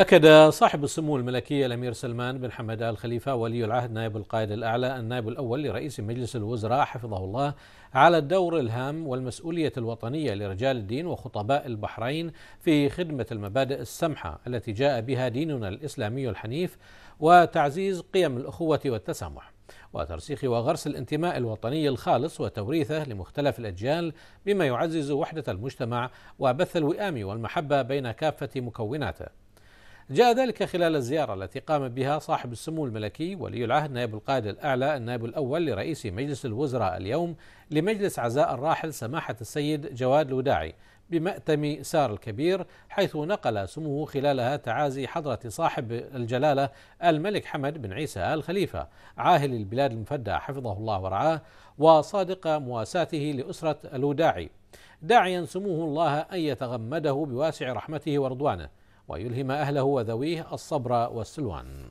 أكد صاحب السمو الملكية الأمير سلمان بن حمد آل خليفة ولي العهد نائب القائد الأعلى النائب الأول لرئيس مجلس الوزراء حفظه الله على الدور الهام والمسؤولية الوطنية لرجال الدين وخطباء البحرين في خدمة المبادئ السمحة التي جاء بها ديننا الإسلامي الحنيف وتعزيز قيم الأخوة والتسامح وترسيخ وغرس الانتماء الوطني الخالص وتوريثه لمختلف الاجيال بما يعزز وحده المجتمع وبث الوئام والمحبه بين كافه مكوناته جاء ذلك خلال الزيارة التي قام بها صاحب السمو الملكي ولي العهد نائب القائد الأعلى النائب الأول لرئيس مجلس الوزراء اليوم لمجلس عزاء الراحل سماحة السيد جواد الوداعي بمأتم سار الكبير حيث نقل سموه خلالها تعازي حضرة صاحب الجلالة الملك حمد بن عيسى آل خليفة عاهل البلاد المفدى حفظه الله ورعاه وصادق مواساته لأسرة الوداعي داعيا سموه الله أن يتغمده بواسع رحمته ورضوانه ويلهم أهله وذويه الصبر والسلوان